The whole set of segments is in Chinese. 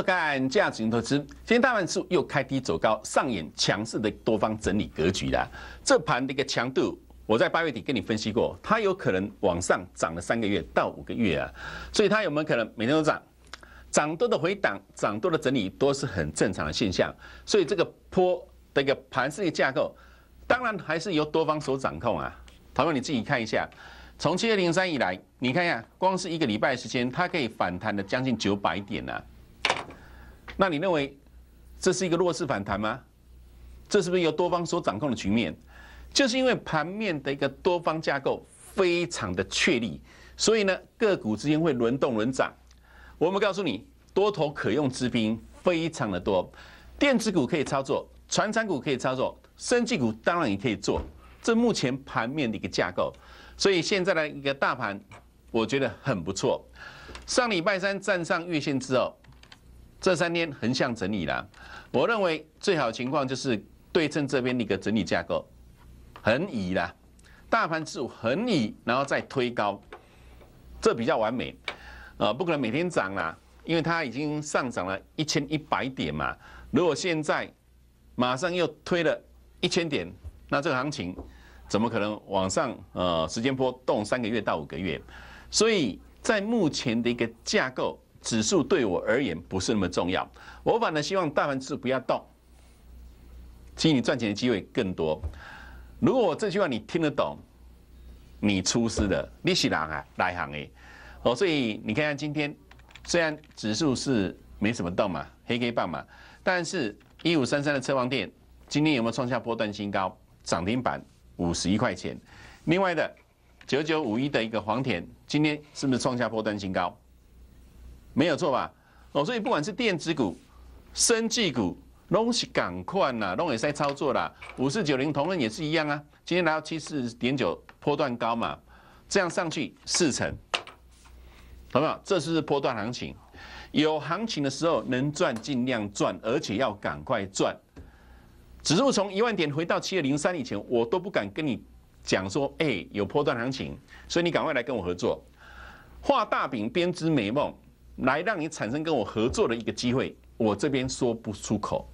看价值投资，今天大盘数又开低走高，上演强势的多方整理格局啦。这盘的一个强度，我在八月底跟你分析过，它有可能往上涨了三个月到五个月啊，所以它有没有可能每天都涨？涨多的回档，涨多的整理，都是很正常的现象。所以这个坡的一个盘式的架构，当然还是由多方所掌控啊。朋友们，你自己看一下，从七月零三以来，你看一下，光是一个礼拜时间，它可以反弹的将近九百点啊。那你认为这是一个弱势反弹吗？这是不是由多方所掌控的局面？就是因为盘面的一个多方架构非常的确立，所以呢，个股之间会轮动轮涨。我们告诉你，多头可用之兵非常的多，电子股可以操作，船产股可以操作，生技股当然也可以做。这目前盘面的一个架构，所以现在的一个大盘，我觉得很不错。上礼拜三站上月线之后。这三天横向整理了，我认为最好情况就是对称这边一个整理架构，横移啦，大盘指数横移，然后再推高，这比较完美，呃，不可能每天涨啦，因为它已经上涨了一千一百点嘛，如果现在马上又推了一千点，那这个行情怎么可能往上？呃，时间波动三个月到五个月，所以在目前的一个架构。指数对我而言不是那么重要，我反而希望大盘指数不要动，今你赚钱的机会更多。如果这句话你听得懂，你出师的，你是行啊，一行哎。哦，所以你看看今天，虽然指数是没什么动嘛，黑黑棒嘛，但是一五三三的车王店今天有没有创下波段新高？涨停板五十一块钱。另外的九九五一的一个黄田，今天是不是创下波段新高？没有错吧？哦，所以不管是电子股、生技股，拢是赶快啦，拢也在操作啦。五四九零同样也是一样啊，今天来到七四点九，波段高嘛，这样上去四成。朋有？这是波段行情，有行情的时候能赚尽量赚，而且要赶快赚。指数从一万点回到七二零三以前，我都不敢跟你讲说，哎，有波段行情，所以你赶快来跟我合作，画大饼、编织美梦。来让你产生跟我合作的一个机会，我这边说不出口，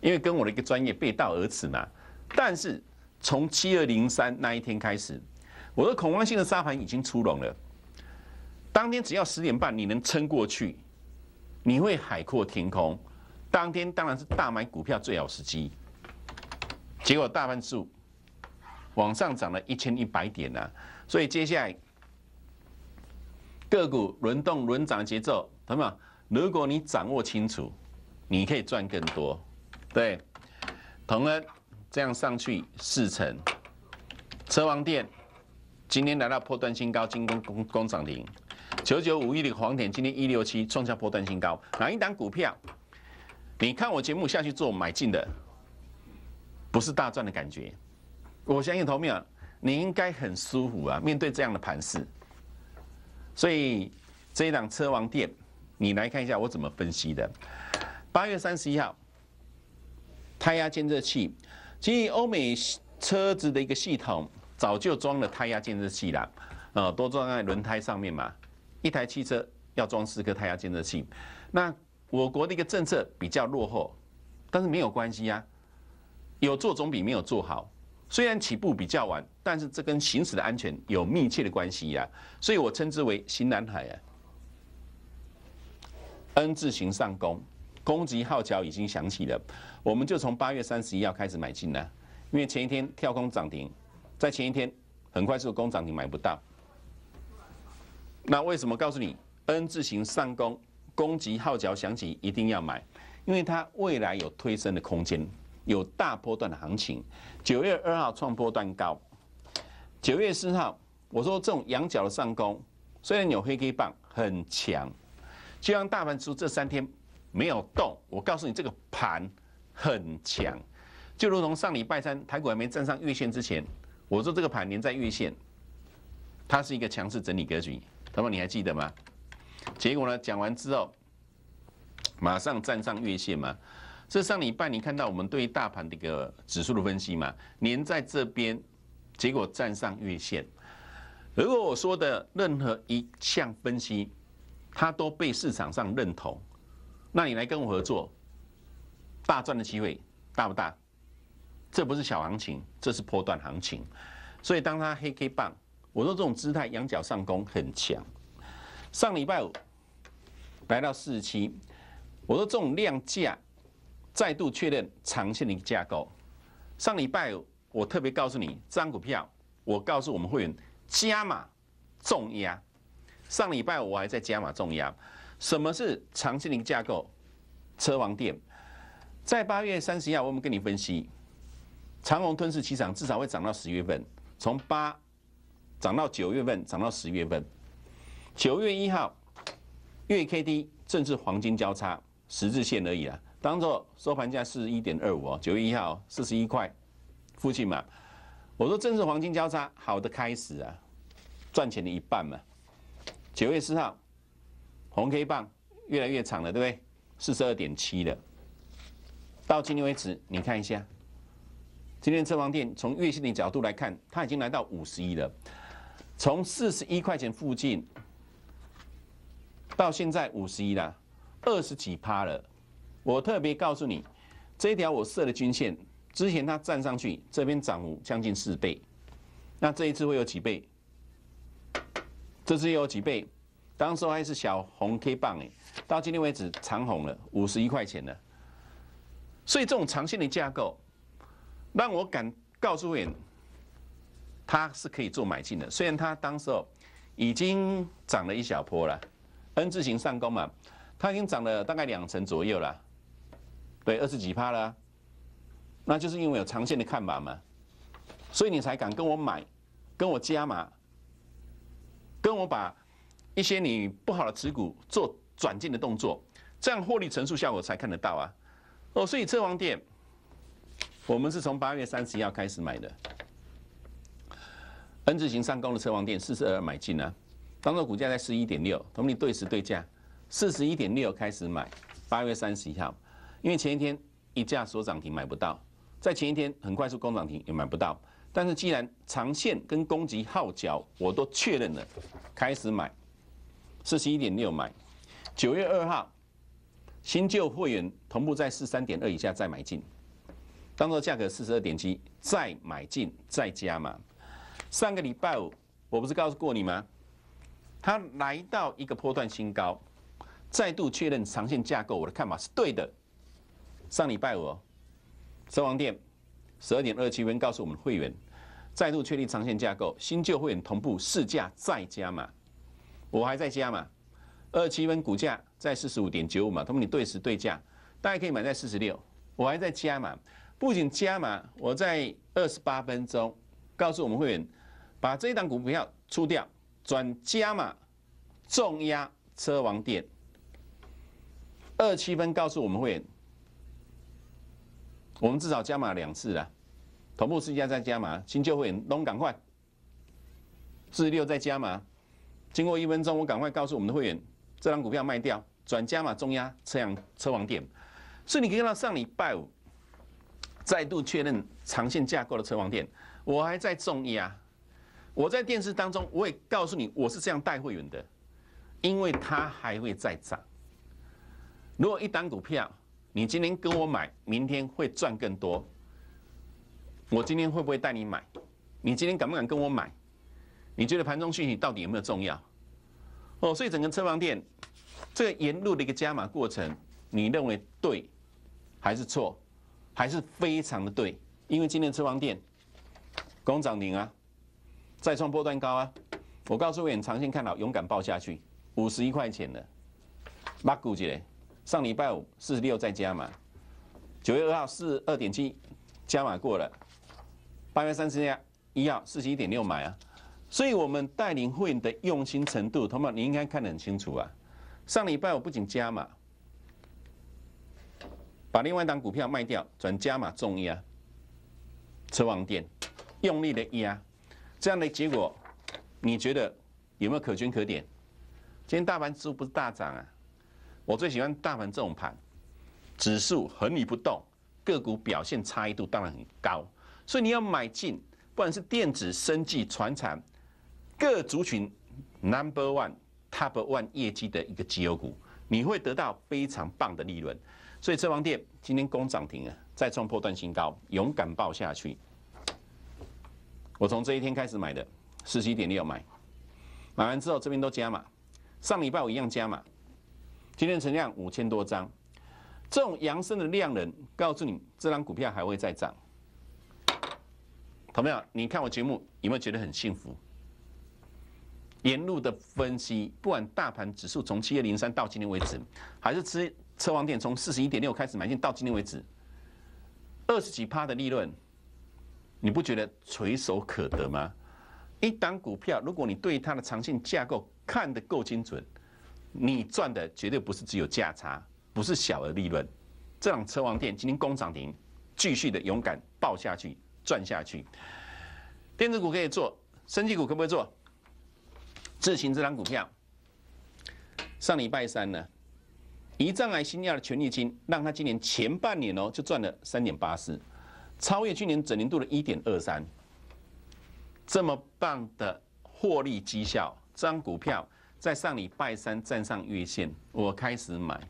因为跟我的一个专业背道而驰嘛。但是从七二零三那一天开始，我的恐慌性的沙盘已经出笼了。当天只要十点半你能撑过去，你会海阔天空。当天当然是大买股票最好时机。结果大半数往上涨了一千一百点呐，所以接下来。个股轮动轮涨节奏，懂有？如果你掌握清楚，你可以赚更多。对，同恩这样上去四成。车王店今天来到破断新高，金工工工涨停。九九五一的黄点今天一六七创下破断新高。哪一档股票？你看我节目下去做买进的，不是大赚的感觉。我相信同铭，你应该很舒服啊，面对这样的盘势。所以这一档车王店，你来看一下我怎么分析的。八月三十一号，胎压监测器，其实欧美车子的一个系统早就装了胎压监测器了，呃，都装在轮胎上面嘛。一台汽车要装四个胎压监测器，那我国的一个政策比较落后，但是没有关系呀，有做总比没有做好。虽然起步比较晚，但是这跟行驶的安全有密切的关系呀，所以我称之为新南海啊。N 字形上攻，攻击号角已经响起了，我们就从八月三十一号开始买进了，因为前一天跳空涨停，在前一天很快速攻涨停买不到。那为什么告诉你 N 字形上攻，攻击号角响起一定要买？因为它未来有推升的空间。有大波段的行情，九月二号创波段高，九月四号我说这种羊角的上攻，虽然有黑为棒很强，就像大盘说这三天没有动，我告诉你这个盘很强，就如同上礼拜三台股还没站上月线之前，我说这个盘连在月线，它是一个强势整理格局，他么你还记得吗？结果呢讲完之后，马上站上月线嘛。这上礼拜你看到我们对于大盘的一个指数的分析嘛，连在这边，结果站上月线。如果我说的任何一项分析，它都被市场上认同，那你来跟我合作，大赚的机会大不大？这不是小行情，这是破断行情。所以当它黑 K 棒，我说这种姿态羊角上攻很强。上礼拜五来到四十七，我说这种量价。再度确认长线的一个架构。上礼拜我特别告诉你，这张股票我告诉我们会员加码重压。上礼拜我还在加码重压。什么是长线的一个架构？车王店在八月三十一号，我们跟你分析长虹吞噬市场，至少会涨到十月份，从八涨到九月份，涨到十月份。九月一号月 K D 正是黄金交叉十字线而已啊。当做收盘价十一点二五哦，九月一号四十一块附近嘛。我说正是黄金交叉好的开始啊，赚钱的一半嘛。九月四号红 K 棒越来越长了，对不对？四十二点七了。到今天为止，你看一下，今天车房店从月线的角度来看，它已经来到五十一了。从四十一块钱附近到现在五十一啦，二十几趴了。我特别告诉你，这条我设的均线之前它站上去，这边涨将近四倍，那这一次会有几倍？这次有几倍？当时候还是小红 K 棒诶，到今天为止长红了五十一块钱了。所以这种长线的架构，让我敢告诉你，它是可以做买进的。虽然它当时候已经涨了一小波了，N 字形上攻嘛，它已经涨了大概两成左右了。对，二十几趴了，那就是因为有长线的看法嘛，所以你才敢跟我买，跟我加码，跟我把一些你不好的持股做转进的动作，这样获利乘数效果才看得到啊！哦，所以车王店，我们是从八月三十一号开始买的，N 字形上攻的车王店四十二买进啊，当时股价在十一点六，同你对时对价，四十一点六开始买，八月三十一号。因为前一天一架所涨停买不到，在前一天很快速攻涨停也买不到，但是既然长线跟攻击号角我都确认了，开始买，四十一点六买，九月二号新旧会员同步在四三点二以下再买进，当做价格四十二点七再买进再加嘛。上个礼拜五我不是告诉过你吗？它来到一个波段新高，再度确认长线架构，我的看法是对的。上礼拜五，车王店十二点二十七分告诉我们会员再度确立长线架构，新旧会员同步试价再加码。我还在加码，二十七分股价在四十五点九五嘛，同你对时对价，大家可以买在四十六。我还在加码，不仅加码，我在二十八分钟告诉我们会员把这一档股票出掉，转加码重压车王店。二十七分告诉我们会员。我们至少加码两次了，同步试价再加码，新旧会员都赶快，四六再加码。经过一分钟，我赶快告诉我们的会员，这张股票卖掉，转加码中压，车样车王店。所以你可以看到上礼拜五再度确认长线架构的车王店，我还在中压。我在电视当中，我也告诉你，我是这样带会员的，因为它还会再涨。如果一单股票。你今天跟我买，明天会赚更多。我今天会不会带你买？你今天敢不敢跟我买？你觉得盘中讯息到底有没有重要？哦，所以整个车房店这个沿路的一个加码过程，你认为对还是错？还是非常的对，因为今天车房店工涨停啊，再创波段高啊。我告诉你，长线看好，勇敢爆下去，五十一块钱的，拉股价。上礼拜五四十六再加嘛，九月二号四二点七加码过了，八月三十日一号四十一点六买啊，所以我们带领会员的用心程度，同胞你应该看得很清楚啊。上礼拜五不仅加码，把另外一档股票卖掉转加码重压，吃网点用力的压，这样的结果你觉得有没有可圈可点？今天大盘指数不是大涨啊？我最喜欢大盘这种盘，指数横移不动，个股表现差异度当然很高，所以你要买进，不管是电子、生技、船产，各族群 number one top one 业绩的一个绩优股，你会得到非常棒的利润。所以车王店今天攻涨停啊，再创破段新高，勇敢报下去。我从这一天开始买的，十七点六买，买完之后这边都加码，上礼拜我一样加码。今天成交量五千多张，这种扬升的量能，告诉你这张股票还会再涨。朋友你看我节目有没有觉得很幸福？沿路的分析，不管大盘指数从七月零三到今天为止，还是吃车王店从四十一点六开始买进到今天为止，二十几趴的利润，你不觉得垂手可得吗？一档股票，如果你对它的长线架构看得够精准。你赚的绝对不是只有价差，不是小的利润。这辆车王店今天工厂停，继续的勇敢爆下去赚下去。电子股可以做，生技股可不可以做？智行这张股票，上礼拜三呢，移脏癌新亚的权利金，让他今年前半年哦就赚了三点八四，超越去年整年度的一点二三，这么棒的获利绩效，这张股票。在上礼拜三站上月线，我开始买，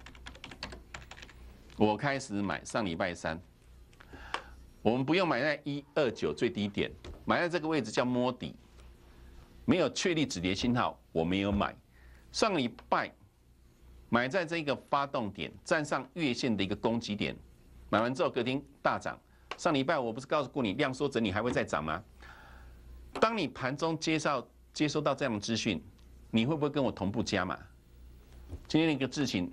我开始买上礼拜三。我们不用买在一二九最低点，买在这个位置叫摸底，没有确立止跌信号，我没有买。上礼拜买在这个发动点，站上月线的一个攻击点，买完之后隔天大涨。上礼拜我不是告诉过你量缩整理还会再涨吗？当你盘中接受接收到这样的资讯。你会不会跟我同步加码？今天的一个事情，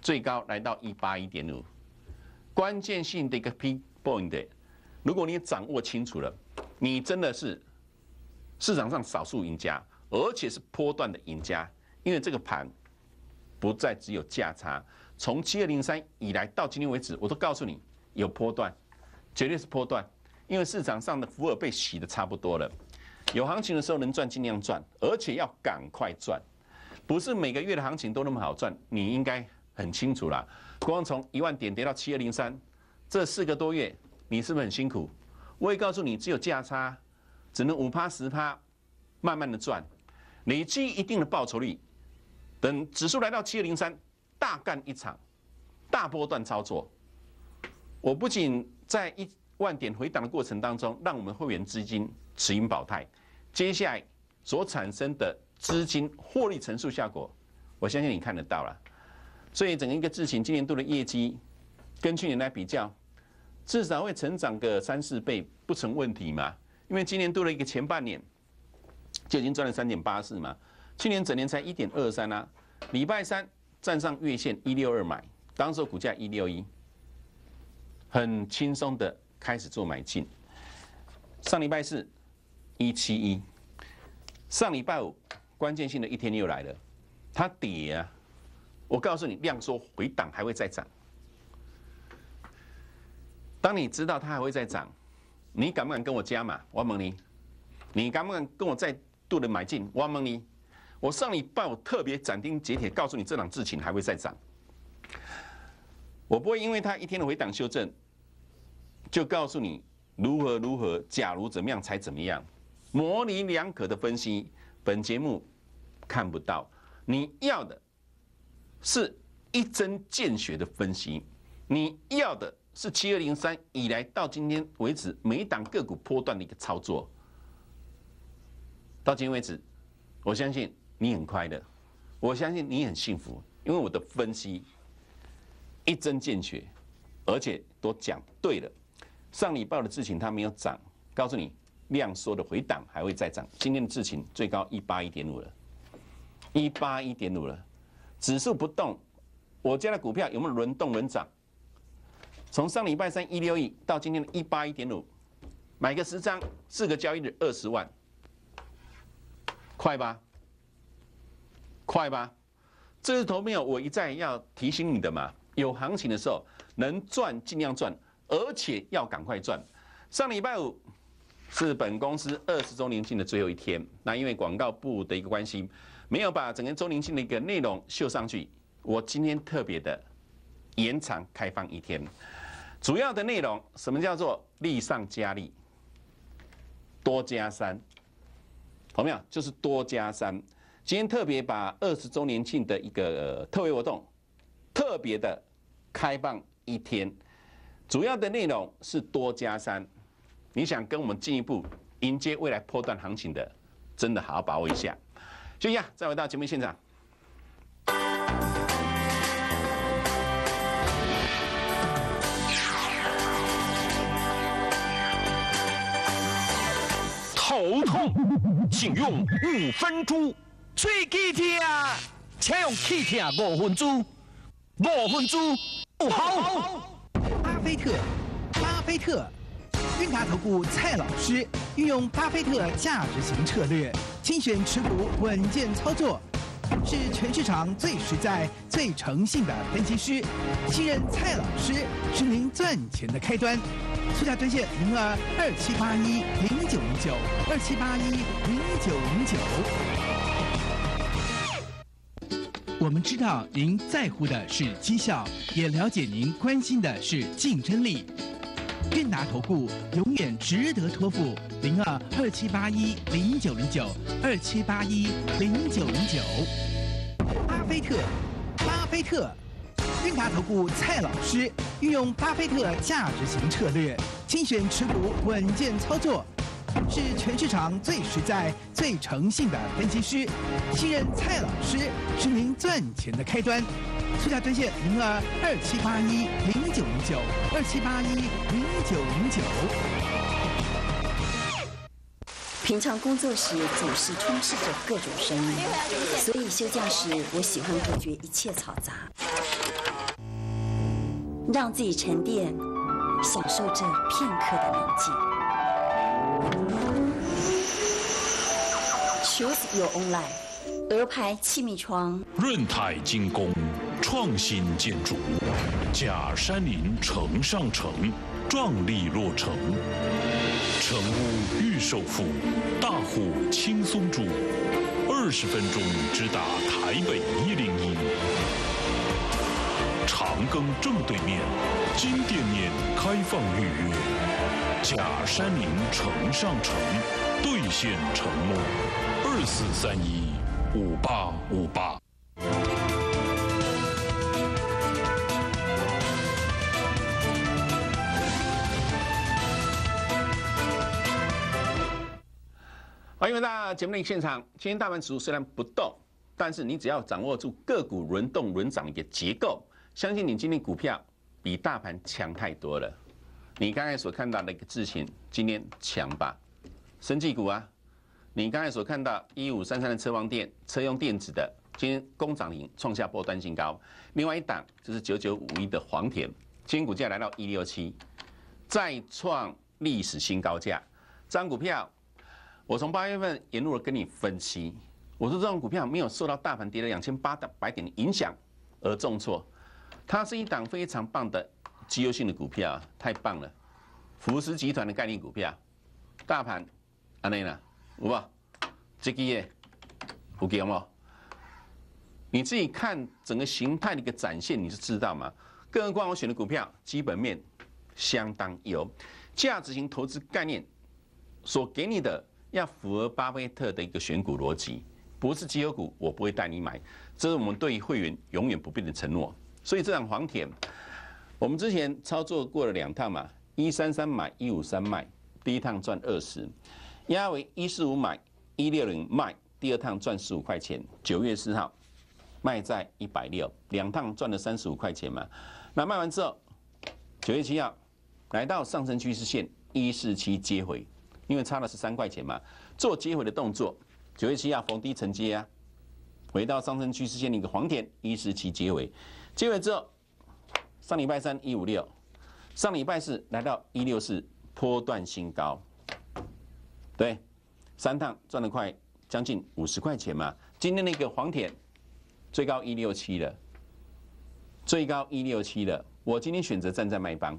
最高来到一八一点五，关键性的一个 point，如果你掌握清楚了，你真的是市场上少数赢家，而且是波段的赢家，因为这个盘不再只有价差，从七二零三以来到今天为止，我都告诉你有波段，绝对是波段，因为市场上的福尔被洗的差不多了。有行情的时候能赚尽量赚，而且要赶快赚，不是每个月的行情都那么好赚，你应该很清楚啦。光从一万点跌到七二零三，这四个多月你是不是很辛苦？我也告诉你，只有价差，只能五趴十趴，慢慢的赚，累积一定的报酬率，等指数来到七二零三，大干一场，大波段操作。我不仅在一万点回档的过程当中，让我们会员资金持盈保泰。接下来所产生的资金获利乘数效果，我相信你看得到了。所以整个一个智行今年度的业绩，跟去年来比较，至少会成长个三四倍不成问题嘛。因为今年度的一个前半年，就已经赚了三点八四嘛。去年整年才一点二三啊。礼拜三站上月线一六二买，当时股价一六一，很轻松的开始做买进。上礼拜四。一七一，上礼拜五关键性的一天又来了，它跌啊！我告诉你，量缩回档还会再涨。当你知道它还会再涨，你敢不敢跟我加码？我问你，你敢不敢跟我再度的买进？我问你，我上礼拜五特别斩钉截铁告诉你，这档事情还会再涨。我不会因为它一天的回档修正，就告诉你如何如何，假如怎么样才怎么样。模棱两可的分析，本节目看不到。你要的是一针见血的分析，你要的是七二零三以来到今天为止每一档个股波段的一个操作。到今天为止，我相信你很快乐，我相信你很幸福，因为我的分析一针见血，而且都讲对了。上礼拜的事情它没有涨，告诉你。量缩的回档还会再涨，今天的事情最高一八一点五了，一八一点五了，指数不动，我家的股票有没有轮动轮涨？从上礼拜三一六一到今天的一八一点五，买个十张，四个交易日二十万，快吧，快吧，这支头没有我一再要提醒你的嘛，有行情的时候能赚尽量赚，而且要赶快赚，上礼拜五。是本公司二十周年庆的最后一天，那因为广告部的一个关系，没有把整个周年庆的一个内容秀上去。我今天特别的延长开放一天，主要的内容什么叫做利上加利，多加三，有没有？就是多加三。今天特别把二十周年庆的一个特别活动，特别的开放一天，主要的内容是多加三。你想跟我们进一步迎接未来破断行情的，真的好好把握一下。一下，再回到节目现场。头痛，请用五分钟；吹气啊！请用气啊！五分钟。五分钟，好。巴菲特，巴菲特。钧达投顾蔡老师运用巴菲特价值型策略，精选持股稳健操作，是全市场最实在、最诚信的分析师。信任蔡老师是您赚钱的开端。速价专线零二二七八一零九零九二七八一零九零九。我们知道您在乎的是绩效，也了解您关心的是竞争力。韵达投顾永远值得托付，零二二七八一零九零九二七八一零九零九。巴菲特，巴菲特，韵达投顾蔡老师运用巴菲特价值型策略，精选持股稳健操作，是全市场最实在、最诚信的分析师。信任蔡老师是您赚钱的开端。私下专线零二二七八一零。九零九二七八一零九零九。平常工作时总是充斥着各种声音，所以休假时我喜欢隔绝一切嘈杂，让自己沉淀，享受这片刻的宁静。Choose your own life。鹅牌气密床，润泰精工。创新建筑，假山林城上城，壮丽落成。成屋预售付，大户轻松住，二十分钟直达台北一零一。长庚正对面，金店面开放预约。假山林城上城，兑现承诺。二四三一五八五八。欢迎回到节目现场。今天大盘指数虽然不动，但是你只要掌握住个股轮动轮涨的一个结构，相信你今天股票比大盘强太多了。你刚才所看到的一个资讯，今天强吧？生技股啊，你刚才所看到一五三三的车王电车用电子的，今天工涨停创下波段新高。另外一档就是九九五一的黄田，今天股价来到一六七，再创历史新高价。这股票。我从八月份引路了跟你分析，我说这种股票没有受到大盘跌了两千八百点的影响而重挫，它是一档非常棒的绩优性的股票啊，太棒了！福斯集团的概念股票，大盘安内呢，好不这个月有给吗？你自己看整个形态的一个展现，你就知道嘛。更何况我选的股票基本面相当有，价值型投资概念所给你的。要符合巴菲特的一个选股逻辑，不是绩优股，我不会带你买，这是我们对于会员永远不变的承诺。所以这档黄铁，我们之前操作过了两趟嘛，一三三买一五三卖，第一趟赚二十，压为一四五买一六零卖，第二趟赚十五块钱。九月四号卖在一百六，两趟赚了三十五块钱嘛。那卖完之后，九月七号来到上升趋势线一四七接回。因为差的是三块钱嘛，做接回的动作，九月七号逢低承接啊，回到上升趋势线的一个黄田，一四七结尾，结尾之后，上礼拜三一五六，上礼拜四来到一六四，波段新高，对，三趟赚了快将近五十块钱嘛，今天那个黄田最高一六七了，最高一六七了，我今天选择站在卖方，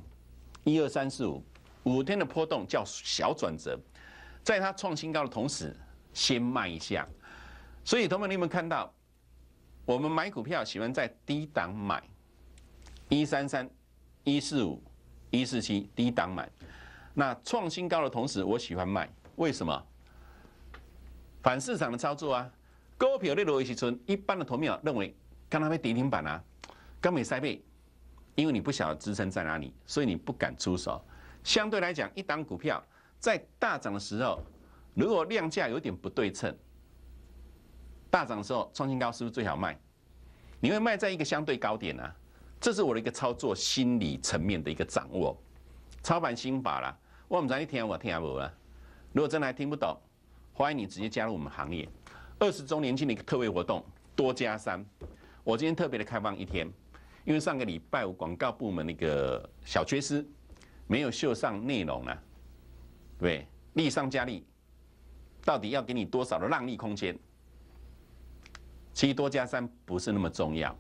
一二三四五。五天的波动叫小转折，在它创新高的同时，先卖一下。所以，同学们有没有看到？我们买股票喜欢在低档买，一三三、一四五、一四七，低档买。那创新高的同时，我喜欢卖，为什么？反市场的操作啊。高票例如魏西村，一般的投票认为，刚它被跌停板啊，刚没塞背，因为你不晓得支撑在哪里，所以你不敢出手。相对来讲，一档股票在大涨的时候，如果量价有点不对称，大涨的时候创新高是不是最好卖？你会卖在一个相对高点啊？这是我的一个操作心理层面的一个掌握，操盘心法啦。我们再听我听下不？如果真的还听不懂，欢迎你直接加入我们行业。二十周年庆的一个特惠活动，多加三。我今天特别的开放一天，因为上个礼拜五广告部门那个小缺失。没有秀上内容了，对，利上加利，到底要给你多少的让利空间？其实多加三不是那么重要，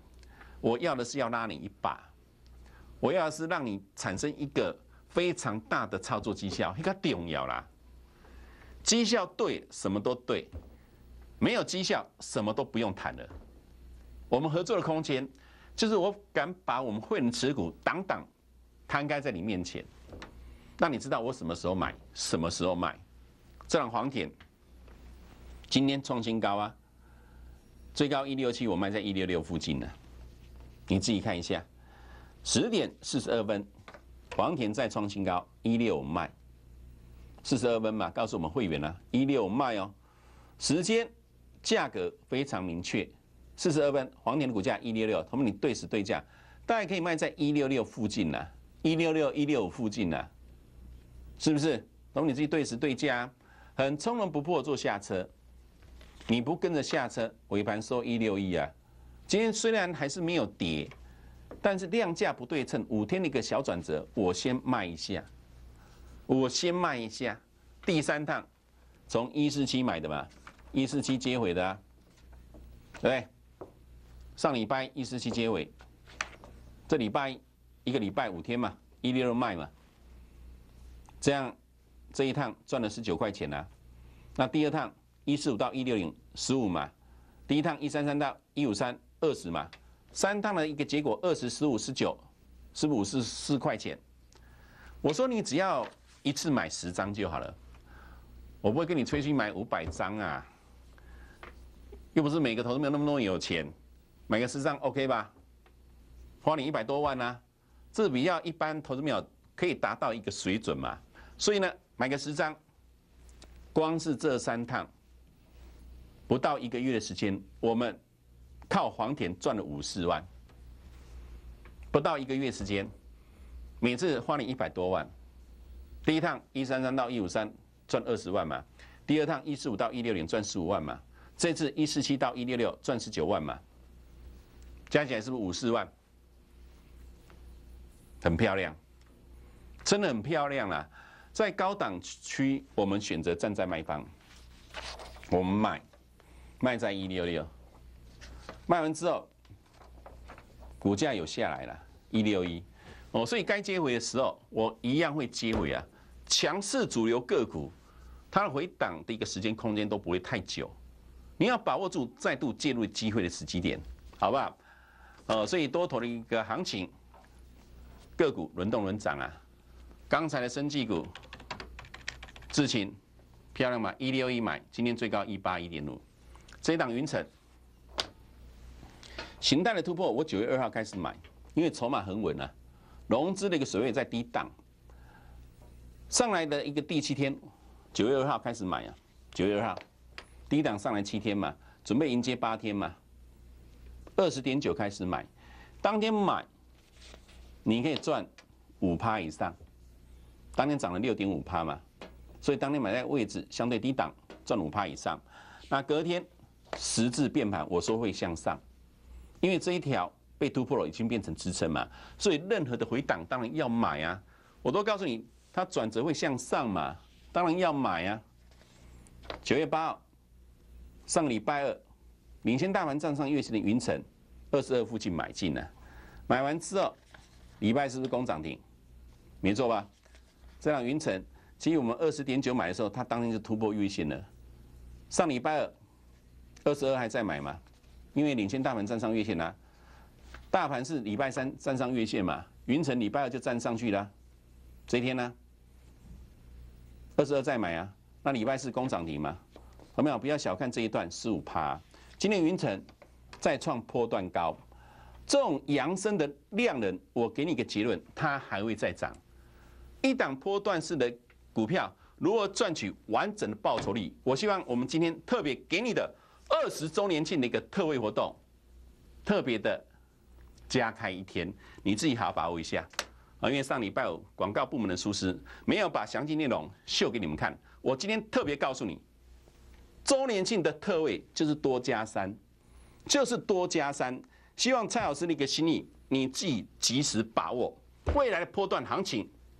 我要的是要拉你一把，我要是让你产生一个非常大的操作绩效，一个重要啦，绩效对什么都对，没有绩效什么都不用谈了。我们合作的空间，就是我敢把我们会能持股挡挡摊开在你面前。那你知道我什么时候买？什么时候卖？这辆黄田今天创新高啊，最高一六七，我卖在一六六附近呢。你自己看一下，十点四十二分，黄田再创新高，一六卖。四十二分嘛，告诉我们会员啊，一六卖哦。时间、价格非常明确，四十二分，黄田的股价一六六，同们你对时对价，大概可以卖在一六六附近了一六六一六五附近了。是不是？然后你自己对时对价，很从容不迫做下车。你不跟着下车，尾盘收一六一啊。今天虽然还是没有跌，但是量价不对称，五天的一个小转折，我先卖一下。我先卖一下，第三趟，从一四七买的嘛，一四七接回的啊。对，上礼拜一四七接回，这礼拜一个礼拜五天嘛，一六六卖嘛。这样，这一趟赚了十九块钱啊。那第二趟一四五到一六零十五嘛，第一趟一三三到一五三二十嘛，三趟的一个结果二十、十五、十九，十五是四块钱。我说你只要一次买十张就好了，我不会跟你吹去买五百张啊，又不是每个投资有那么多有钱，买个十张 OK 吧，花你一百多万啊，这比较一般投资没有可以达到一个水准嘛。所以呢，买个十张，光是这三趟，不到一个月的时间，我们靠黄田赚了五十万。不到一个月时间，每次花了一百多万，第一趟一三三到一五三赚二十万嘛，第二趟一四五到一六零赚十五万嘛，这次一四七到一六六赚十九万嘛，加起来是不是五四万？很漂亮，真的很漂亮啦。在高档区，我们选择站在卖方，我们卖，卖在一六六，卖完之后，股价有下来了，一六一，哦，所以该接回的时候，我一样会接回啊。强势主流个股，它回档的一个时间空间都不会太久，你要把握住再度介入机会的时机点，好不好？呃，所以多头的一个行情，个股轮动轮涨啊。刚才的生技股，智勤漂亮吗？一六一买，今天最高一八一点五。这档云层形态的突破，我九月二号开始买，因为筹码很稳啊。融资的一个水位在低档，上来的一个第七天，九月二号开始买啊。九月二号低档上来七天嘛，准备迎接八天嘛。二十点九开始买，当天买你可以赚五趴以上。当天涨了六点五趴嘛，所以当天买在位置相对低档，赚五趴以上。那隔天十字变盘，我说会向上，因为这一条被突破了，已经变成支撑嘛，所以任何的回档当然要买啊。我都告诉你，它转折会向上嘛，当然要买啊。九月八号，上礼拜二，领先大盘站上月线的云层二十二附近买进呢，买完之后，礼拜是不是攻涨停？没错吧？这辆云城，其实我们二十点九买的时候，它当天就突破月线了。上礼拜二，二十二还在买嘛，因为领先大盘站上月线啦。大盘是礼拜三站上月线嘛，云城礼拜二就站上去了。这一天呢，二十二再买啊，那礼拜四攻涨停嘛。有没有？不要小看这一段十五趴。今天云城再创波段高，这种扬升的量能，我给你一个结论，它还会再涨。一档波段式的股票如何赚取完整的报酬率？我希望我们今天特别给你的二十周年庆的一个特惠活动，特别的加开一天，你自己好好把握一下啊！因为上礼拜五广告部门的疏失，没有把详细内容秀给你们看。我今天特别告诉你，周年庆的特惠就是多加三，就是多加三。希望蔡老师的一个心意，你自己及时把握未来的波段行情。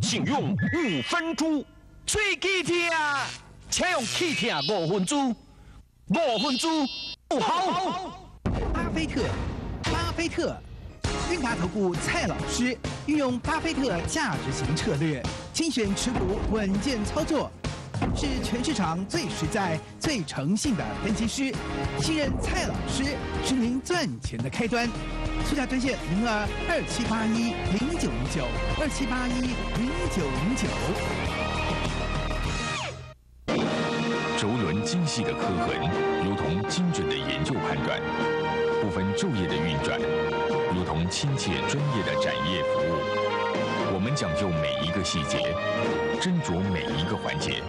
请用五分子，喙机听，请用气听五分子，五分子，好好。巴菲特，巴菲特，韵达投顾蔡老师运用巴菲特价值型策略，精选持股，稳健操作。是全市场最实在、最诚信的分析师，新人蔡老师是您赚钱的开端。速价专线零二二七八一零九零九二七八一零九零九。轴轮精细的刻痕，如同精准的研究判断；不分昼夜的运转，如同亲切专业的展业服务。我们讲究。细节，斟酌每一个环节，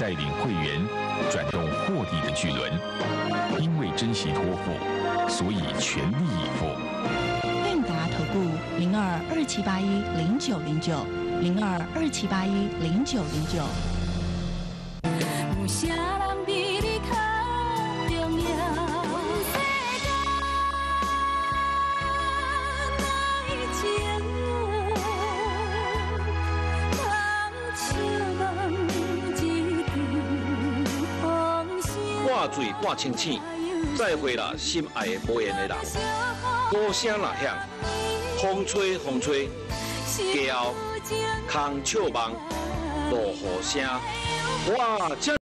带领会员转动获利的巨轮。因为珍惜托付，所以全力以赴。韵达投顾零二二七八一零九零九零二二七八一零九零九。清醒，再会啦，心爱的无缘的人，歌声若响，风吹风吹，过后空笑梦，落雨声，我这。